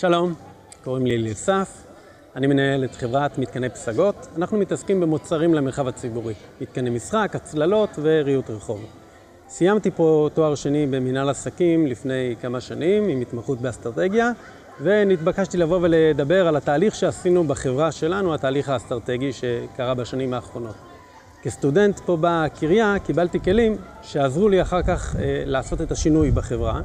שלום, קוראים לי ליסף, אני מנהל את חברת מתקני פסגות. אנחנו מתעסקים במוצרים למרחב הציבורי, מתקני משחק, הצללות וריהוט רחוב. סיימתי פה תואר שני במנהל עסקים לפני כמה שנים, עם התמחות באסטרטגיה, ונתבקשתי לבוא ולדבר על התהליך שעשינו בחברה שלנו, התהליך האסטרטגי שקרה בשנים האחרונות. כסטודנט פה בקריה קיבלתי כלים שעזרו לי אחר כך אה, לעשות את השינוי בחברה.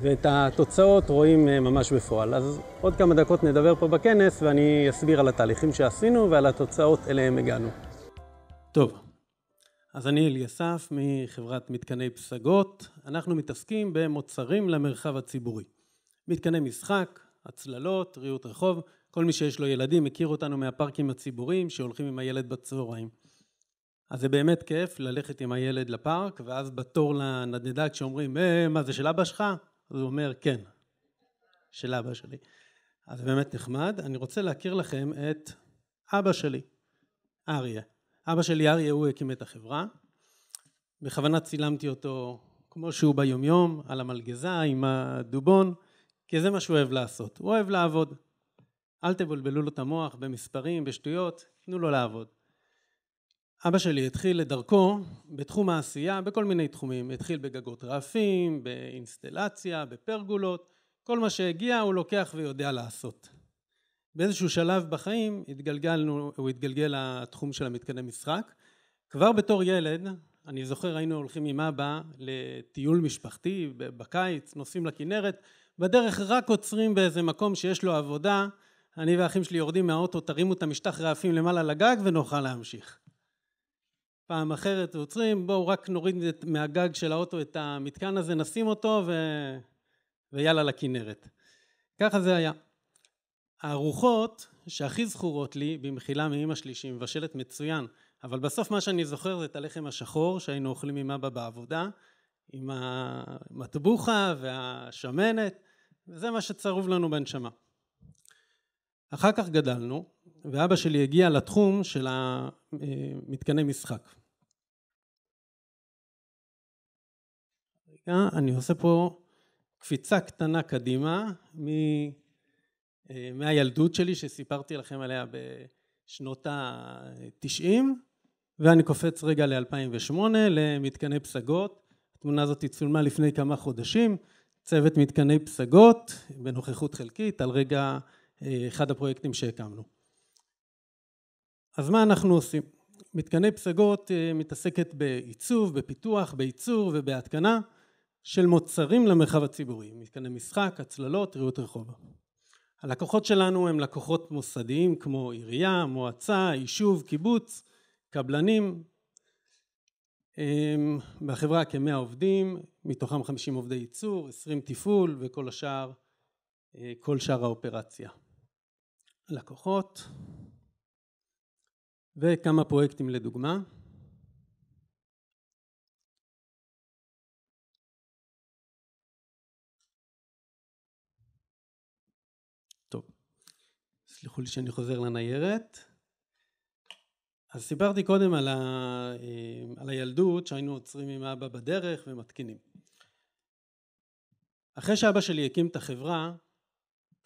ואת התוצאות רואים אה, ממש בפועל. אז עוד כמה דקות נדבר פה בכנס ואני אסביר על התהליכים שעשינו ועל התוצאות אליהם הגענו. טוב, אז אני אליסף מחברת מתקני פסגות. אנחנו מתעסקים במוצרים למרחב הציבורי. מתקני משחק, הצללות, ריהוט רחוב, כל מי שיש לו ילדים מכיר אותנו מהפארקים הציבוריים שהולכים עם הילד בצהריים. אז זה באמת כיף ללכת עם הילד לפארק, ואז בתור לנדנדה כשאומרים, אה, מה זה של אבא שלך? אז הוא אומר, כן, של אבא שלי. אז באמת נחמד. אני רוצה להכיר לכם את אבא שלי, אריה. אבא שלי אריה הוא הקים את החברה. בכוונה צילמתי אותו כמו שהוא ביומיום, על המלגזה, עם הדובון, כי זה מה שהוא אוהב לעשות. הוא אוהב לעבוד. אל תבלבלו לו את המוח במספרים, בשטויות, תנו לו לעבוד. אבא שלי התחיל את דרכו בתחום העשייה בכל מיני תחומים, התחיל בגגות רעפים, באינסטלציה, בפרגולות, כל מה שהגיע הוא לוקח ויודע לעשות. באיזשהו שלב בחיים התגלגלנו, הוא התגלגל לתחום של המתקני משחק. כבר בתור ילד, אני זוכר היינו הולכים עם אבא לטיול משפחתי בקיץ, נוסעים לכנרת, בדרך רק עוצרים באיזה מקום שיש לו עבודה, אני והאחים שלי יורדים מהאוטו, תרימו את המשטח רעפים למעלה לגג ונוכל להמשיך. פעם אחרת עוצרים, בואו רק נוריד מהגג של האוטו את המתקן הזה, נשים אותו ו... ויאללה לכנרת. ככה זה היה. הרוחות שהכי זכורות לי, במחילה מאמא שלי שהיא מבשלת מצוין, אבל בסוף מה שאני זוכר זה את הלחם השחור שהיינו אוכלים עם אבא בעבודה, עם המטבוחה והשמנת, זה מה שצרוב לנו בנשמה. אחר כך גדלנו, ואבא שלי הגיע לתחום של המתקני משחק. רגע, אני עושה פה קפיצה קטנה קדימה מ... אה, מהילדות שלי שסיפרתי לכם עליה בשנות ה-90 ואני קופץ רגע ל-2008 למתקני פסגות. התמונה הזאת צולמה לפני כמה חודשים. צוות מתקני פסגות בנוכחות חלקית על רגע אחד הפרויקטים שהקמנו. אז מה אנחנו עושים? מתקני פסגות אה, מתעסקת בעיצוב, בפיתוח, בייצור ובהתקנה של מוצרים למרחב הציבורי, מתקני משחק, הצללות, ראיות רחוב. הלקוחות שלנו הם לקוחות מוסדיים כמו עירייה, מועצה, יישוב, קיבוץ, קבלנים. בחברה כמאה עובדים, מתוכם חמישים עובדי ייצור, עשרים תפעול וכל השאר, אה, כל שאר האופרציה. לקוחות וכמה פרויקטים לדוגמה. טוב, סליחו לי שאני חוזר לניירת. אז סיפרתי קודם על, ה... אה, על הילדות שהיינו עוצרים עם אבא בדרך ומתקינים. אחרי שאבא שלי הקים את החברה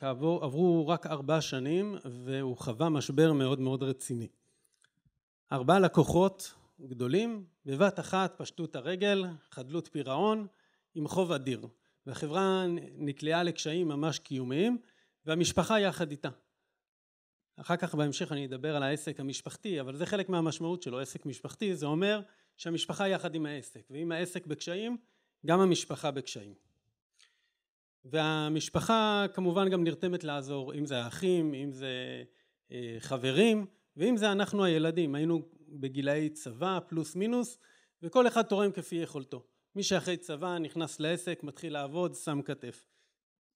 כעבור, עברו רק ארבע שנים והוא חווה משבר מאוד מאוד רציני. ארבעה לקוחות גדולים בבת אחת פשטו את הרגל, חדלות פירעון עם חוב אדיר והחברה נקלעה לקשיים ממש קיומיים והמשפחה יחד איתה. אחר כך בהמשך אני אדבר על העסק המשפחתי אבל זה חלק מהמשמעות שלו עסק משפחתי זה אומר שהמשפחה יחד עם העסק ואם העסק בקשיים גם המשפחה בקשיים והמשפחה כמובן גם נרתמת לעזור, אם זה האחים, אם זה אה, חברים, ואם זה אנחנו הילדים, היינו בגילאי צבא פלוס מינוס, וכל אחד תורם כפי יכולתו. מי שאחרי צבא נכנס לעסק, מתחיל לעבוד, שם כתף.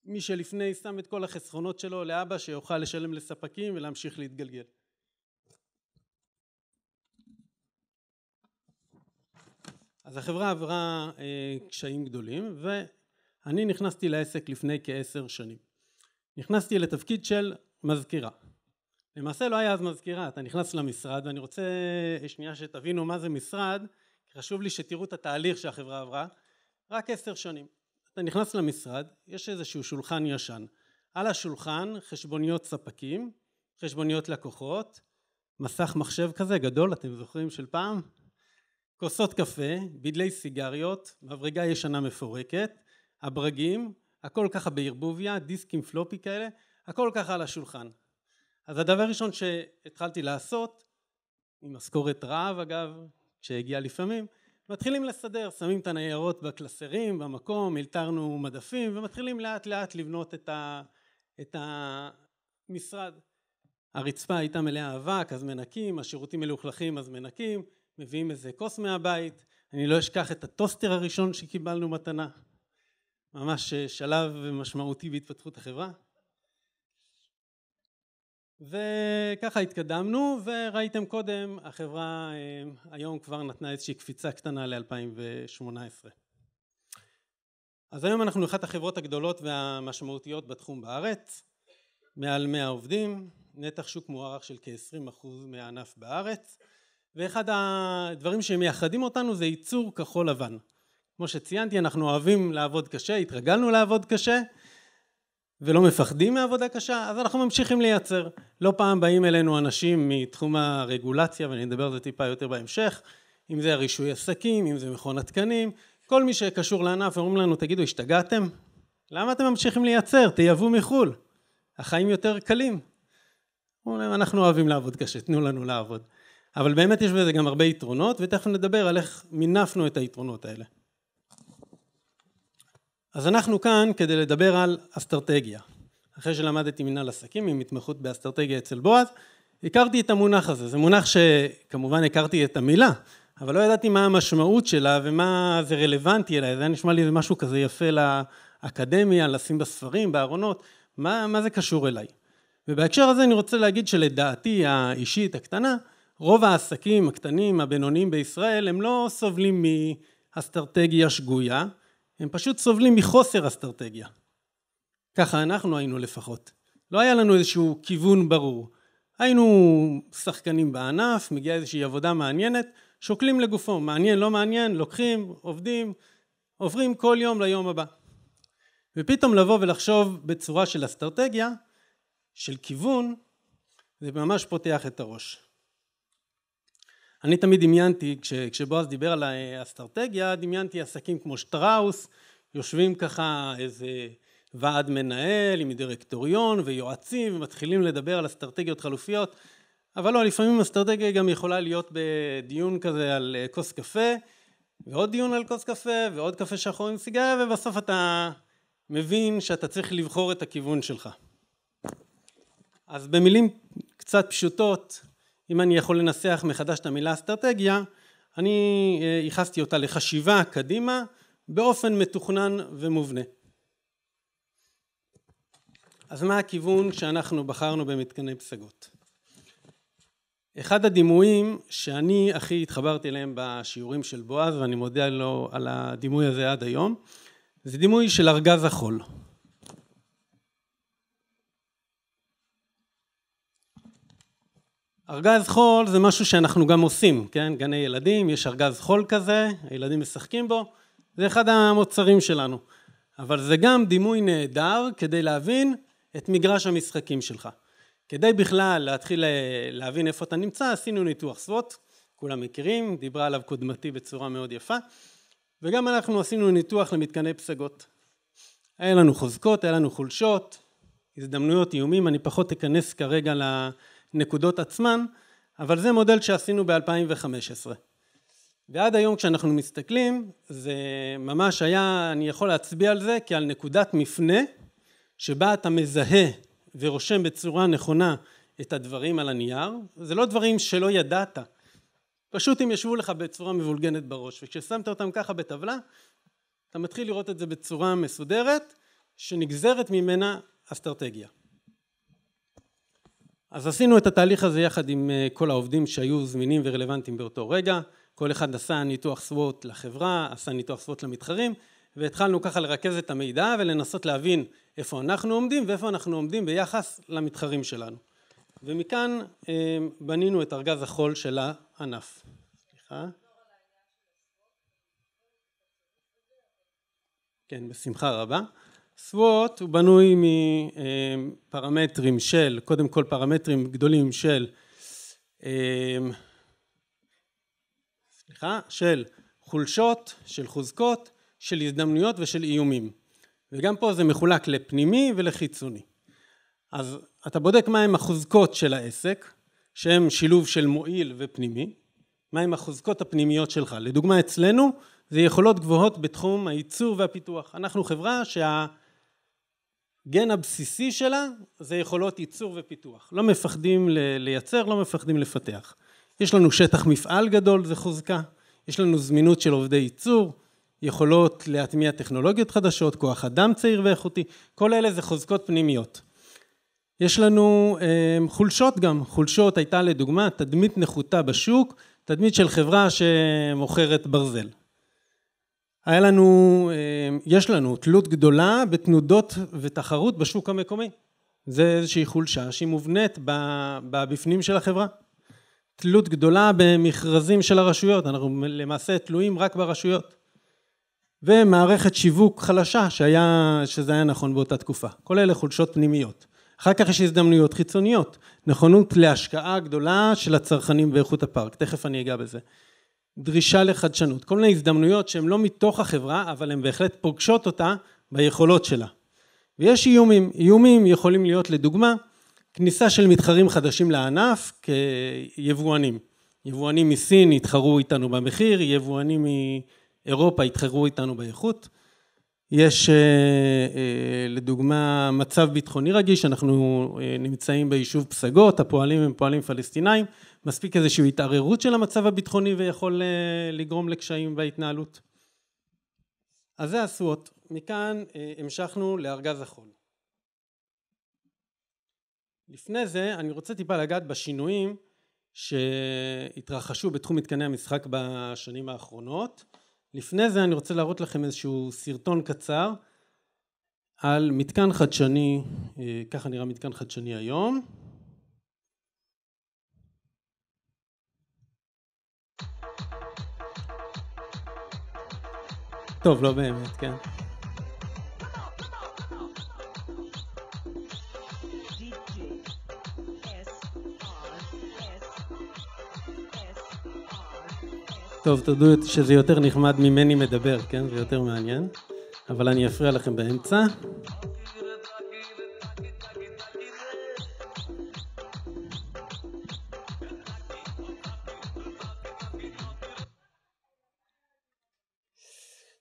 מי שלפני שם את כל החסכונות שלו לאבא שיוכל לשלם לספקים ולהמשיך להתגלגל. אז החברה עברה אה, קשיים גדולים, ו... אני נכנסתי לעסק לפני כעשר שנים. נכנסתי לתפקיד של מזכירה. למעשה לא היה אז מזכירה, אתה נכנס למשרד ואני רוצה אה, שנייה שתבינו מה זה משרד, חשוב לי שתראו את התהליך שהחברה עברה, רק עשר שנים. אתה נכנס למשרד, יש איזשהו שולחן ישן. על השולחן חשבוניות ספקים, חשבוניות לקוחות, מסך מחשב כזה גדול, אתם זוכרים של פעם? כוסות קפה, בדלי סיגריות, מברגה ישנה מפורקת, הברגים, הכל ככה בערבוביה, דיסקים פלופי כאלה, הכל ככה על השולחן. אז הדבר הראשון שהתחלתי לעשות, עם משכורת רעב אגב, שהגיעה לפעמים, מתחילים לסדר, שמים את הניירות בקלסרים, במקום, הלתרנו מדפים ומתחילים לאט לאט לבנות את, ה, את המשרד. הרצפה הייתה מלאה אבק, אז מנקים, השירותים מלוכלכים, אז מנקים, מביאים איזה כוס מהבית, אני לא אשכח את הטוסטר הראשון שקיבלנו מתנה, ממש אה, שלב משמעותי בהתפתחות החברה וככה התקדמנו וראיתם קודם החברה אה, היום כבר נתנה איזושהי קפיצה קטנה ל-2018 אז היום אנחנו אחת החברות הגדולות והמשמעותיות בתחום בארץ מעל 100 עובדים נתח שוק מוערך של כ-20% מהענף בארץ ואחד הדברים שמייחדים אותנו זה ייצור כחול לבן כמו שציינתי אנחנו אוהבים לעבוד קשה, התרגלנו לעבוד קשה ולא מפחדים מעבודה קשה, אז אנחנו ממשיכים לייצר. לא פעם באים אלינו אנשים מתחום הרגולציה, ואני אדבר על זה טיפה יותר בהמשך, אם זה הרישוי עסקים, אם זה מכון התקנים, כל מי שקשור לענף אומרים לנו תגידו השתגעתם? למה אתם ממשיכים לייצר? תייבאו מחו"ל, החיים יותר קלים. אומרים אנחנו אוהבים לעבוד קשה, תנו לנו לעבוד. אבל באמת יש בזה גם הרבה יתרונות, ותכף נדבר על איך מינפנו את היתרונות האלה. אז אנחנו כאן כדי לדבר על אסטרטגיה. אחרי שלמדתי מנהל עסקים עם התמחות באסטרטגיה אצל בועז, הכרתי את המונח הזה. זה מונח שכמובן הכרתי את המילה, אבל לא ידעתי מה המשמעות שלה ומה זה רלוונטי אליי. זה היה נשמע לי משהו כזה יפה לאקדמיה, לשים בספרים, בארונות, מה, מה זה קשור אליי? ובהקשר הזה אני רוצה להגיד שלדעתי האישית הקטנה, רוב העסקים הקטנים, הבינוניים בישראל, הם לא סובלים מאסטרטגיה שגויה, הם פשוט סובלים מחוסר אסטרטגיה. ככה אנחנו היינו לפחות. לא היה לנו איזשהו כיוון ברור. היינו שחקנים בענף, מגיעה איזושהי עבודה מעניינת, שוקלים לגופו, מעניין, לא מעניין, לוקחים, עובדים, עוברים כל יום ליום הבא. ופתאום לבוא ולחשוב בצורה של אסטרטגיה, של כיוון, זה ממש פותח את הראש. אני תמיד דמיינתי, כש, כשבועז דיבר על האסטרטגיה, דמיינתי עסקים כמו שטראוס, יושבים ככה איזה ועד מנהל עם דירקטוריון ויועצים, ומתחילים לדבר על אסטרטגיות חלופיות, אבל לא, לפעמים אסטרטגיה גם יכולה להיות בדיון כזה על כוס קפה, ועוד דיון על כוס קפה, ועוד קפה שחור עם סיגריה, ובסוף אתה מבין שאתה צריך לבחור את הכיוון שלך. אז במילים קצת פשוטות, אם אני יכול לנסח מחדש את המילה אסטרטגיה, אני אה, ייחסתי אותה לחשיבה קדימה באופן מתוכנן ומובנה. אז מה הכיוון שאנחנו בחרנו במתקני פסגות? אחד הדימויים שאני הכי התחברתי אליהם בשיעורים של בועז ואני מודה לו על הדימוי הזה עד היום זה דימוי של ארגז החול ארגז חול זה משהו שאנחנו גם עושים, כן? גני ילדים, יש ארגז חול כזה, הילדים משחקים בו, זה אחד המוצרים שלנו. אבל זה גם דימוי נהדר כדי להבין את מגרש המשחקים שלך. כדי בכלל להתחיל אה, להבין איפה אתה נמצא, עשינו ניתוח סוואט, כולם מכירים, דיברה עליו קודמתי בצורה מאוד יפה, וגם אנחנו עשינו ניתוח למתקני פסגות. היה לנו חוזקות, היה לנו חולשות, הזדמנויות, איומים, אני פחות אכנס כרגע ל... לה... הנקודות עצמן, אבל זה מודל שעשינו ב-2015. ועד היום כשאנחנו מסתכלים, זה ממש היה, אני יכול להצביע על זה כעל נקודת מפנה, שבה אתה מזהה ורושם בצורה נכונה את הדברים על הנייר, זה לא דברים שלא ידעת, פשוט הם ישבו לך בצורה מבולגנת בראש, וכששמת אותם ככה בטבלה, אתה מתחיל לראות את זה בצורה מסודרת, שנגזרת ממנה אסטרטגיה. אז עשינו את התהליך הזה יחד עם אה, כל העובדים שהיו זמינים ורלוונטיים באותו רגע, כל אחד עשה ניתוח סוואט לחברה, עשה ניתוח סוואט למתחרים, והתחלנו ככה לרכז את המידע ולנסות להבין איפה אנחנו עומדים ואיפה אנחנו עומדים ביחס למתחרים שלנו. ומכאן אה, בנינו את ארגז החול של הענף. סליחה. כן, בשמחה רבה. SWOT הוא בנוי מפרמטרים של, קודם כל פרמטרים גדולים של, אמ, סליחה, של חולשות, של חוזקות, של הזדמנויות ושל איומים. וגם פה זה מחולק לפנימי ולחיצוני. אז אתה בודק מהם החוזקות של העסק, שהם שילוב של מועיל ופנימי, מהם החוזקות הפנימיות שלך. לדוגמה אצלנו זה יכולות גבוהות בתחום הייצור והפיתוח. אנחנו חברה שה... הגן הבסיסי שלה זה יכולות ייצור ופיתוח. לא מפחדים לייצר, לא מפחדים לפתח. יש לנו שטח מפעל גדול, זה חוזקה. יש לנו זמינות של עובדי ייצור, יכולות להטמיע טכנולוגיות חדשות, כוח אדם צעיר ואיכותי, כל אלה זה חוזקות פנימיות. יש לנו אה, חולשות גם, חולשות הייתה לדוגמה תדמית נחותה בשוק, תדמית של חברה שמוכרת ברזל. היה לנו, אה, יש לנו תלות גדולה בתנודות ותחרות בשוק המקומי. זה איזושהי חולשה שהיא מובנית בבפנים של החברה. תלות גדולה במכרזים של הרשויות, אנחנו למעשה תלויים רק ברשויות. ומערכת שיווק חלשה שהיה, שזה היה נכון באותה תקופה. כל אלה חולשות פנימיות. אחר כך יש הזדמנויות חיצוניות, נכונות להשקעה גדולה של הצרכנים באיכות הפארק, תכף אני אגע בזה. דרישה לחדשנות, כל מיני הזדמנויות שהן לא מתוך החברה, אבל הן בהחלט פוגשות אותה ביכולות שלה. ויש איומים, איומים יכולים להיות לדוגמה, כניסה של מתחרים חדשים לענף כיבואנים. יבואנים מסין יתחרו איתנו במחיר, יבואנים מאירופה יתחרו איתנו באיכות. יש אה, אה, לדוגמה מצב ביטחוני רגיש, אנחנו אה, נמצאים ביישוב פסגות, הפועלים הם פועלים פלסטינאים, מספיק איזושהי התערערות של המצב הביטחוני ויכול לגרום לקשיים בהתנהלות. אז זה הסוואט, מכאן המשכנו לארגז החול. לפני זה אני רוצה טיפה לגעת בשינויים שהתרחשו בתחום מתקני המשחק בשנים האחרונות לפני זה אני רוצה להראות לכם איזשהו סרטון קצר על מתקן חדשני, אה, ככה נראה מתקן חדשני היום. טוב, לא באמת, כן. טוב, תודו שזה יותר נחמד ממני מדבר, כן? זה יותר מעניין. אבל אני אפריע לכם באמצע.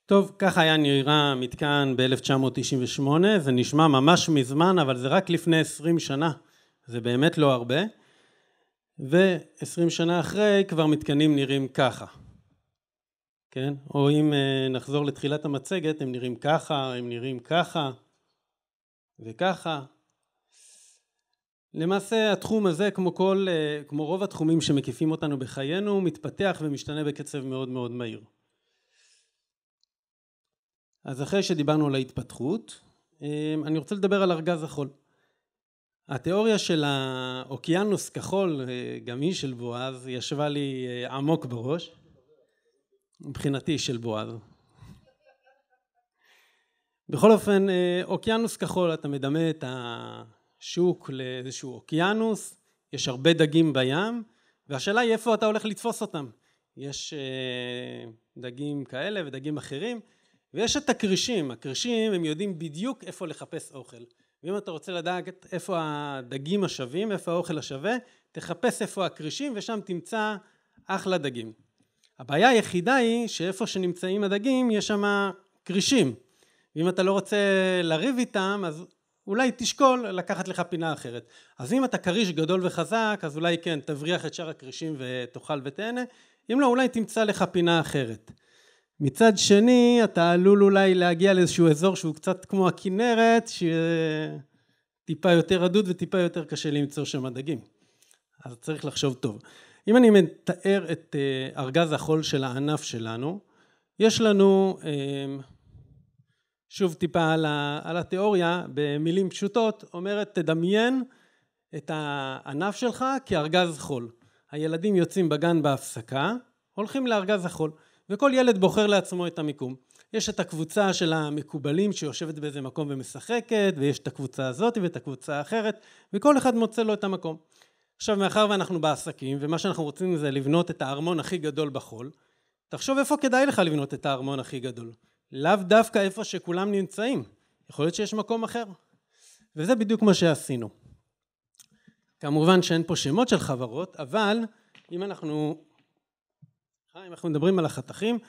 טוב, ככה היה נראה מתקן ב-1998, זה נשמע ממש מזמן, אבל זה רק לפני 20 שנה, זה באמת לא הרבה, ו-20 שנה אחרי כבר מתקנים נראים ככה. כן? או אם אה, נחזור לתחילת המצגת, הם נראים ככה, הם נראים ככה וככה. למעשה התחום הזה, כמו, כל, אה, כמו רוב התחומים שמקיפים אותנו בחיינו, מתפתח ומשתנה בקצב מאוד מאוד מהיר. אז אחרי שדיברנו על ההתפתחות, אה, אני רוצה לדבר על ארגז החול. התיאוריה של האוקיינוס כחול, גם היא של בועז, ישבה לי עמוק בראש. מבחינתי של בועז. בכל אופן, אה, אוקיינוס כחול, אתה מדמה את השוק לאיזשהו אוקיינוס, יש הרבה דגים בים, והשאלה היא איפה אתה הולך לתפוס אותם. יש אה, דגים כאלה ודגים אחרים, ויש את הכרישים. הכרישים, הם יודעים בדיוק איפה לחפש אוכל. ואם אתה רוצה לדעת איפה הדגים השווים, איפה האוכל השווה, תחפש איפה הכרישים, ושם תמצא אחלה דגים. הבעיה היחידה היא שאיפה שנמצאים הדגים יש שם כרישים. ואם אתה לא רוצה לריב איתם, אז אולי תשקול לקחת לך פינה אחרת. אז אם אתה כריש גדול וחזק, אז אולי כן, תבריח את שאר הכרישים ותאכל ותהנה. אם לא, אולי תמצא לך פינה אחרת. מצד שני, אתה עלול אולי להגיע לאיזשהו אזור שהוא קצת כמו הכנרת, שטיפה יותר רדוד וטיפה יותר קשה למצוא שם דגים. אז צריך לחשוב טוב. אם אני מתאר את אה, ארגז החול של הענף שלנו, יש לנו, אה, שוב טיפה על התיאוריה, במילים פשוטות, אומרת תדמיין את הענף שלך כארגז חול. הילדים יוצאים בגן בהפסקה, הולכים לארגז החול, וכל ילד בוחר לעצמו את המיקום. יש את הקבוצה של המקובלים שיושבת באיזה מקום ומשחקת, ויש את הקבוצה הזאת ואת הקבוצה האחרת, וכל אחד מוצא לו את המקום. עכשיו מאחר ואנחנו בעסקים ומה שאנחנו רוצים זה לבנות את הארמון הכי גדול בחול תחשוב איפה כדאי לך לבנות את הארמון הכי גדול לאו דווקא איפה שכולם נמצאים יכול להיות שיש מקום אחר וזה בדיוק מה שעשינו כמובן שאין פה שמות של חברות אבל אם אנחנו אם אנחנו מדברים על החתכים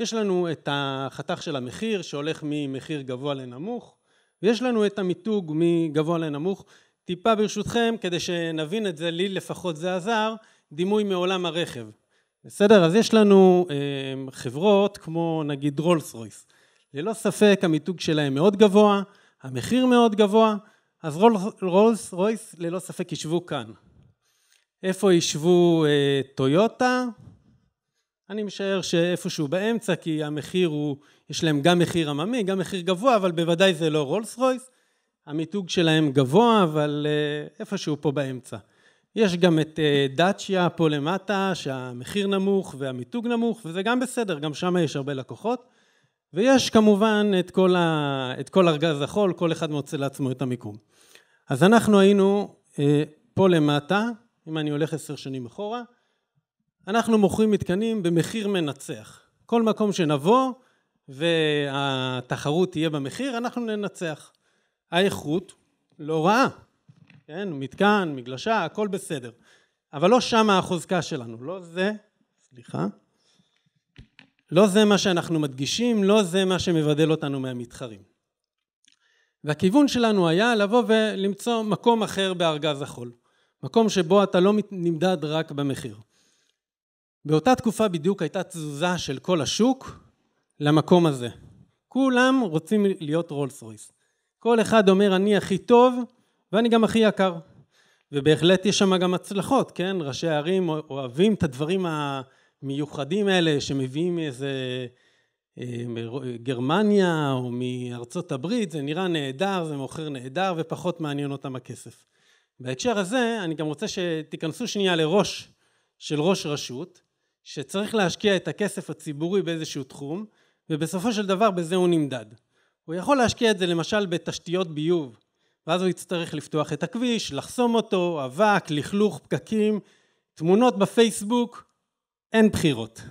יש לנו את החתך של המחיר שהולך ממחיר גבוה לנמוך ויש לנו את המיתוג מגבוה לנמוך טיפה ברשותכם, כדי שנבין את זה, לי לפחות זה עזר, דימוי מעולם הרכב. בסדר? אז יש לנו אה, חברות כמו נגיד רולס רויס. ללא ספק המיתוג שלהם מאוד גבוה, המחיר מאוד גבוה, אז רול, רולס רויס ללא ספק ישבו כאן. איפה ישבו אה, טויוטה? אני משער שאיפשהו באמצע, כי המחיר הוא, יש להם גם מחיר עממי, גם מחיר גבוה, אבל בוודאי זה לא רולס רויס. המיתוג שלהם גבוה, אבל אה, איפשהו פה באמצע. יש גם את אה, דאצ'יה פה למטה, שהמחיר נמוך והמיתוג נמוך, וזה גם בסדר, גם שם יש הרבה לקוחות. ויש כמובן את כל, ה... את כל ארגז החול, כל אחד מוצא לעצמו את המיקום. אז אנחנו היינו אה, פה למטה, אם אני הולך עשר שנים אחורה, אנחנו מוכרים מתקנים במחיר מנצח. כל מקום שנבוא והתחרות תהיה במחיר, אנחנו ננצח. האיכות לא רעה. כן, מתקן, מגלשה, הכל בסדר. אבל לא שם החוזקה שלנו, לא זה, סליחה, לא זה מה שאנחנו מדגישים, לא זה מה שמבדל אותנו מהמתחרים. והכיוון שלנו היה לבוא ולמצוא מקום אחר בארגז החול. מקום שבו אתה לא נמדד רק במחיר. באותה תקופה בדיוק הייתה תזוזה של כל השוק למקום הזה. כולם רוצים להיות רולס רויס. כל אחד אומר אני הכי טוב ואני גם הכי יקר. ובהחלט יש שם גם הצלחות, כן? ראשי הערים אוהבים את הדברים המיוחדים האלה שמביאים מאיזה אה, גרמניה או מארצות הברית, זה נראה נהדר, זה מוכר נהדר ופחות מעניין אותם הכסף. בהקשר הזה אני גם רוצה שתיכנסו שנייה לראש של ראש רשות, שצריך להשקיע את הכסף הציבורי באיזשהו תחום, ובסופו של דבר בזה הוא נמדד. הוא יכול להשקיע את זה למשל בתשתיות ביוב, ואז הוא יצטרך לפתוח את הכביש, לחסום אותו, אבק, לכלוך, פקקים, תמונות בפייסבוק, אין בחירות.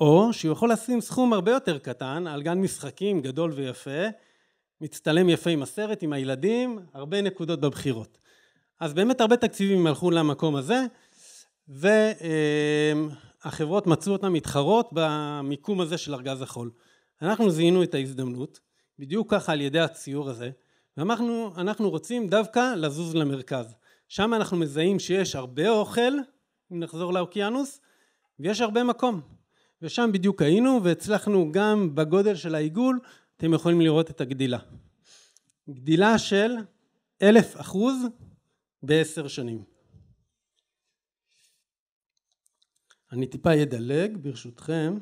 או שהוא יכול לשים סכום הרבה יותר קטן על גן משחקים גדול ויפה, מצטלם יפה עם הסרט, עם הילדים, הרבה נקודות בבחירות. אז באמת הרבה תקציבים הלכו למקום הזה, והחברות מצאו אותן מתחרות במיקום הזה של ארגז החול. אנחנו זיהינו את ההזדמנות, בדיוק ככה על ידי הציור הזה, ואנחנו אנחנו רוצים דווקא לזוז למרכז. שם אנחנו מזהים שיש הרבה אוכל, אם נחזור לאוקיינוס, ויש הרבה מקום. ושם בדיוק היינו, והצלחנו גם בגודל של העיגול, אתם יכולים לראות את הגדילה. גדילה של אלף אחוז בעשר שנים. אני טיפה אדלג ברשותכם.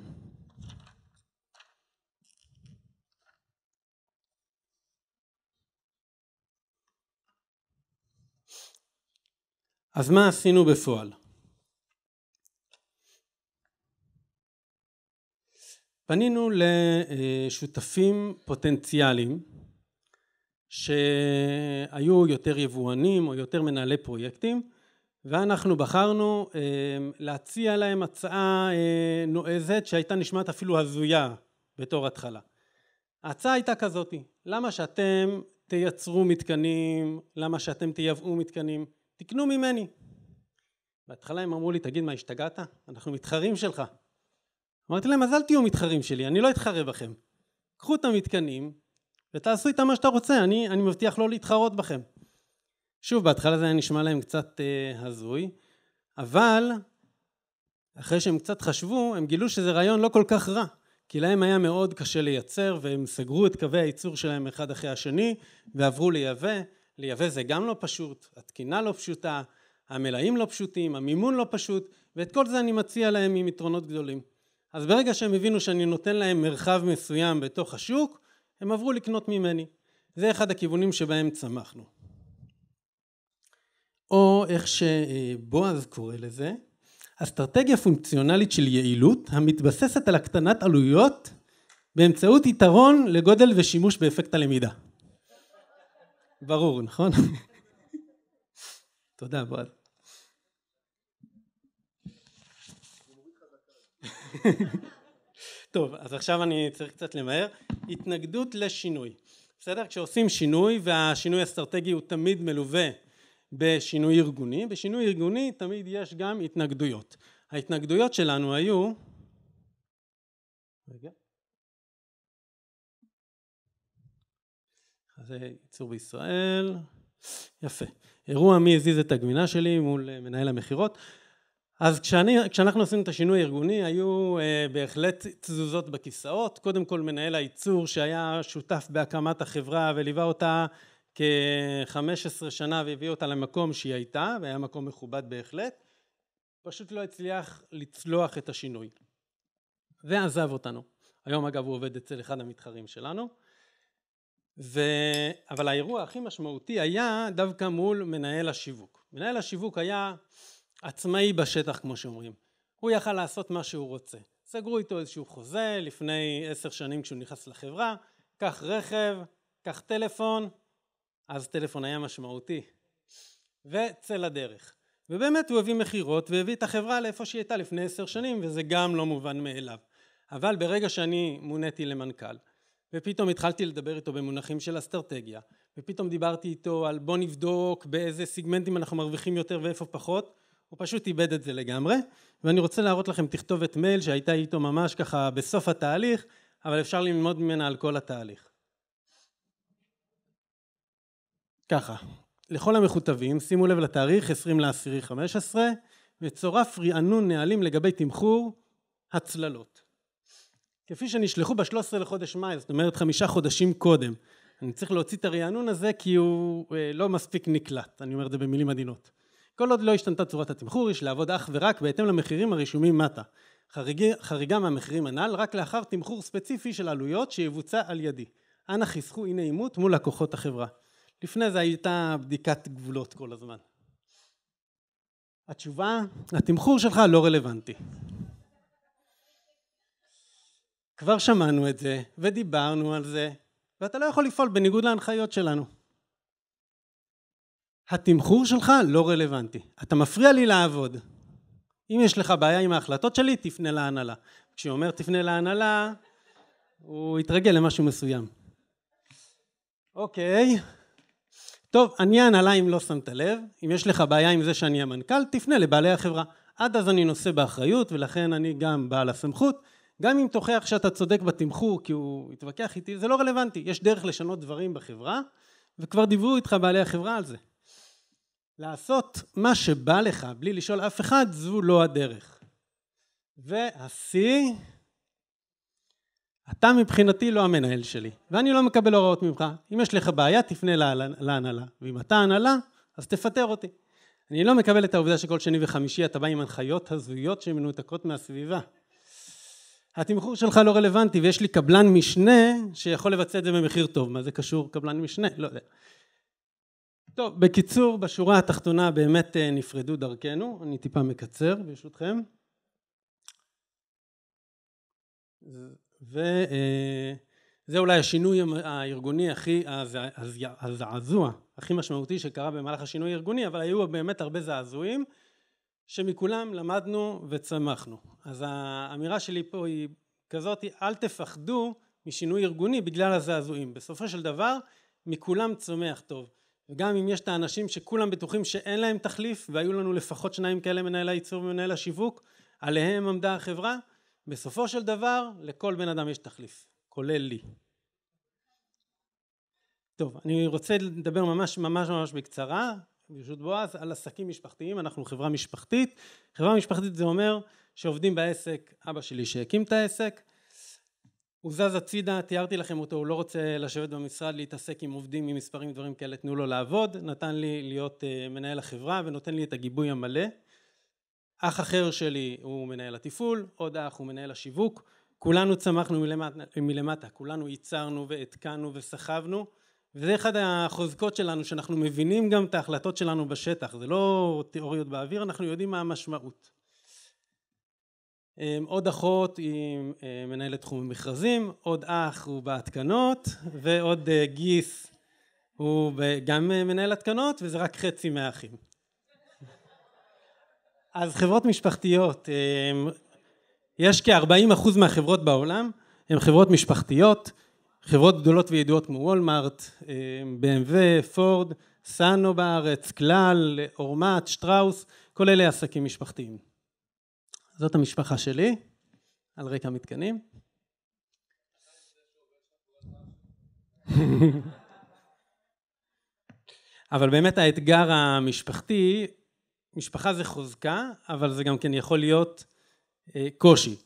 אז מה עשינו בפועל? פנינו לשותפים פוטנציאליים שהיו יותר יבואנים או יותר מנהלי פרויקטים ואנחנו בחרנו אה, להציע להם הצעה אה, נועזת שהייתה נשמעת אפילו הזויה בתור התחלה. ההצעה הייתה כזאתי, למה שאתם תייצרו מתקנים, למה שאתם תייבאו מתקנים, תקנו ממני. בהתחלה הם אמרו לי, תגיד מה, השתגעת? אנחנו מתחרים שלך. אמרתי להם, אז אל תהיו מתחרים שלי, אני לא אתחרה בכם. קחו את המתקנים ותעשו איתם מה שאתה רוצה, אני, אני מבטיח לא להתחרות בכם. שוב, בהתחלה זה היה נשמע להם קצת אה, הזוי, אבל אחרי שהם קצת חשבו, הם גילו שזה רעיון לא כל כך רע, כי להם היה מאוד קשה לייצר, והם סגרו את קווי הייצור שלהם אחד אחרי השני, ועברו לייבא, לייבא זה גם לא פשוט, התקינה לא פשוטה, המלאים לא פשוטים, המימון לא פשוט, ואת כל זה אני מציע להם עם יתרונות גדולים. אז ברגע שהם הבינו שאני נותן להם מרחב מסוים בתוך השוק, הם עברו לקנות ממני. זה אחד הכיוונים שבהם צמחנו. או איך שבועז קורא לזה, אסטרטגיה פונקציונלית של יעילות המתבססת על הקטנת עלויות באמצעות יתרון לגודל ושימוש באפקט הלמידה. ברור, נכון? תודה, בועז. טוב, אז עכשיו אני צריך קצת למהר. התנגדות לשינוי. בסדר? כשעושים שינוי, והשינוי האסטרטגי הוא תמיד מלווה בשינוי ארגוני, בשינוי ארגוני תמיד יש גם התנגדויות. ההתנגדויות שלנו היו... רגע. זה ייצור בישראל, יפה. אירוע מי הזיז את הגבינה שלי מול אה, מנהל המכירות. אז כשאני, כשאנחנו עשינו את השינוי הארגוני היו אה, בהחלט תזוזות בכיסאות, קודם כל מנהל הייצור שהיה שותף בהקמת החברה וליווה אותה כ-15 שנה והביא אותה למקום שהיא הייתה והיה מקום מכובד בהחלט, פשוט לא הצליח לצלוח את השינוי ועזב אותנו. היום אגב הוא עובד אצל אחד המתחרים שלנו ו... אבל האירוע הכי משמעותי היה דווקא מול מנהל השיווק. מנהל השיווק היה עצמאי בשטח כמו שאומרים. הוא יכל לעשות מה שהוא רוצה. סגרו איתו איזשהו חוזה לפני עשר שנים כשהוא נכנס לחברה, קח רכב, קח טלפון, אז טלפון היה משמעותי, וצא לדרך. ובאמת הוא הביא מכירות והביא את החברה לאיפה שהיא הייתה לפני עשר שנים וזה גם לא מובן מאליו. אבל ברגע שאני מוניתי למנכ"ל ופתאום התחלתי לדבר איתו במונחים של אסטרטגיה, ופתאום דיברתי איתו על בוא נבדוק באיזה סיגמנטים אנחנו מרוויחים יותר ואיפה פחות, הוא פשוט איבד את זה לגמרי, ואני רוצה להראות לכם תכתובת מייל שהייתה איתו ממש ככה בסוף התהליך, אבל אפשר ללמוד ממנה על כל התהליך. ככה, לכל המכותבים, שימו לב לתאריך 20 לאסירי 15, וצורף רענון נהלים לגבי תמחור הצללות. כפי שנשלחו ב-13 לחודש מאי, זאת אומרת חמישה חודשים קודם. אני צריך להוציא את הרענון הזה כי הוא אה, לא מספיק נקלט, אני אומר את זה במילים עדינות. כל עוד לא השתנתה צורת התמחור, יש לעבוד אך ורק בהתאם למחירים הרשומים מטה. חריגי, חריגה מהמחירים הנ"ל רק לאחר תמחור ספציפי של עלויות שיבוצע על ידי. אנא חיסכו אי נעימות מול לקוחות החברה. לפני זה הייתה בדיקת גבולות כל הזמן. התשובה, התמחור שלך לא רלוונטי. כבר שמענו את זה, ודיברנו על זה, ואתה לא יכול לפעול בניגוד להנחיות שלנו. התמחור שלך לא רלוונטי. אתה מפריע לי לעבוד. אם יש לך בעיה עם ההחלטות שלי, תפנה להנהלה. כשהוא אומר תפנה להנהלה, הוא יתרגל למשהו מסוים. אוקיי, טוב, אני ההנהלה אם לא שמת לב. אם יש לך בעיה עם זה שאני המנכ"ל, תפנה לבעלי החברה. עד אז אני נושא באחריות, ולכן אני גם בעל הסמכות. גם אם תוכיח שאתה צודק בתמחור כי הוא התווכח איתי, זה לא רלוונטי. יש דרך לשנות דברים בחברה, וכבר דיברו איתך בעלי החברה על זה. לעשות מה שבא לך בלי לשאול אף אחד, זו לא הדרך. והשיא, אתה מבחינתי לא המנהל שלי, ואני לא מקבל הוראות ממך. אם יש לך בעיה, תפנה לה, להנהלה, ואם אתה הנהלה, אז תפטר אותי. אני לא מקבל את העובדה שכל שני וחמישי אתה בא עם הנחיות הזויות שמנותקות מהסביבה. התמחור שלך לא רלוונטי ויש לי קבלן משנה שיכול לבצע את זה במחיר טוב. מה זה קשור קבלן משנה? לא יודע. טוב, בקיצור, בשורה התחתונה באמת אה, נפרדו דרכנו. אני טיפה מקצר ברשותכם. וזה אה, אולי השינוי הארגוני הכי, הזעזוע הכי משמעותי שקרה במהלך השינוי הארגוני, אבל היו באמת הרבה זעזועים. שמכולם למדנו וצמחנו. אז האמירה שלי פה היא כזאת, אל תפחדו משינוי ארגוני בגלל הזעזועים. בסופו של דבר, מכולם צומח טוב. וגם אם יש את האנשים שכולם בטוחים שאין להם תחליף, והיו לנו לפחות שניים כאלה מנהל הייצור ומנהל השיווק, עליהם עמדה החברה, בסופו של דבר, לכל בן אדם יש תחליף, כולל לי. טוב, אני רוצה לדבר ממש ממש ממש בקצרה, ברשות בועז, על עסקים משפחתיים, אנחנו חברה משפחתית. חברה משפחתית זה אומר שעובדים בעסק, אבא שלי שהקים את העסק, הוא זז הצידה, תיארתי לכם אותו, הוא לא רוצה לשבת במשרד, להתעסק עם עובדים, עם מספרים, דברים כאלה, תנו לו לעבוד, נתן לי להיות אה, מנהל החברה ונותן לי את הגיבוי המלא. אח אחר שלי הוא מנהל התפעול, עוד אח הוא מנהל השיווק, כולנו צמחנו מלמטה, מלמטה כולנו ייצרנו והתקנו וסחבנו וזה אחד החוזקות שלנו, שאנחנו מבינים גם את ההחלטות שלנו בשטח, זה לא תיאוריות באוויר, אנחנו יודעים מה המשמעות. אה, עוד אחות היא אה, מנהלת תחום מכרזים, עוד אח הוא בהתקנות, ועוד אה, גיס הוא גם מנהל התקנות, וזה רק חצי מהאחים. אז חברות משפחתיות, יש כ-40% מהחברות בעולם, הן חברות משפחתיות, חברות גדולות וידועות כמו וולמארט, BMW, אה, פורד, סאנו בארץ, כלל, אורמט, שטראוס, כל אלה עסקים משפחתיים. זאת המשפחה שלי, על רקע מתקנים. אבל באמת האתגר המשפחתי, משפחה זה חוזקה, אבל זה גם כן יכול להיות אה, קושי.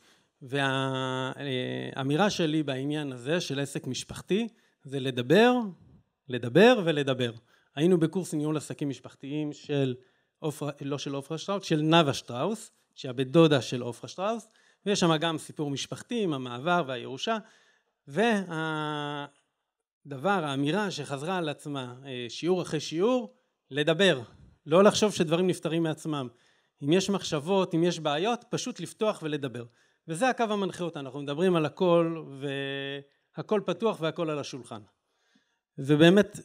והאמירה שלי בעניין הזה של עסק משפחתי זה לדבר, לדבר ולדבר. היינו בקורס ניהול עסקים משפחתיים של עופרה, לא של עופרה שטראוס, של נאוה שטראוס, שהבית דודה של עופרה שטראוס, ויש שם גם סיפור משפחתי עם המעבר והירושה, והדבר, האמירה שחזרה על עצמה אה, שיעור אחרי שיעור, לדבר, לא לחשוב שדברים נפתרים מעצמם. אם יש מחשבות, אם יש בעיות, פשוט לפתוח ולדבר. וזה הקו המנחה אותה, אנחנו מדברים על הכל והכל פתוח והכל על השולחן. ובאמת,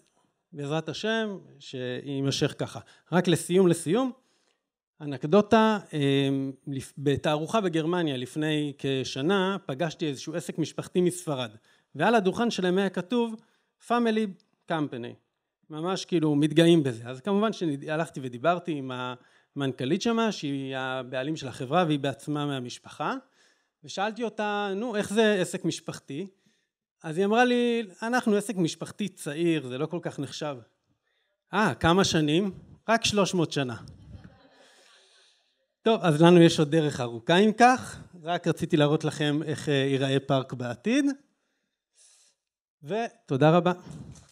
בעזרת השם, שיימשך ככה. רק לסיום לסיום, אנקדוטה, אמ, בתערוכה בגרמניה לפני כשנה פגשתי איזשהו עסק משפחתי מספרד ועל הדוכן שלהם היה כתוב family company ממש כאילו מתגאים בזה אז כמובן שהלכתי ודיברתי עם המנכ"לית שמה שהיא הבעלים של החברה והיא בעצמה מהמשפחה ושאלתי אותה, נו, איך זה עסק משפחתי? אז היא אמרה לי, אנחנו עסק משפחתי צעיר, זה לא כל כך נחשב. אה, כמה שנים? רק 300 שנה. טוב, אז לנו יש עוד דרך ארוכה אם כך, רק רציתי להראות לכם איך אה, ייראה פארק בעתיד, ותודה רבה.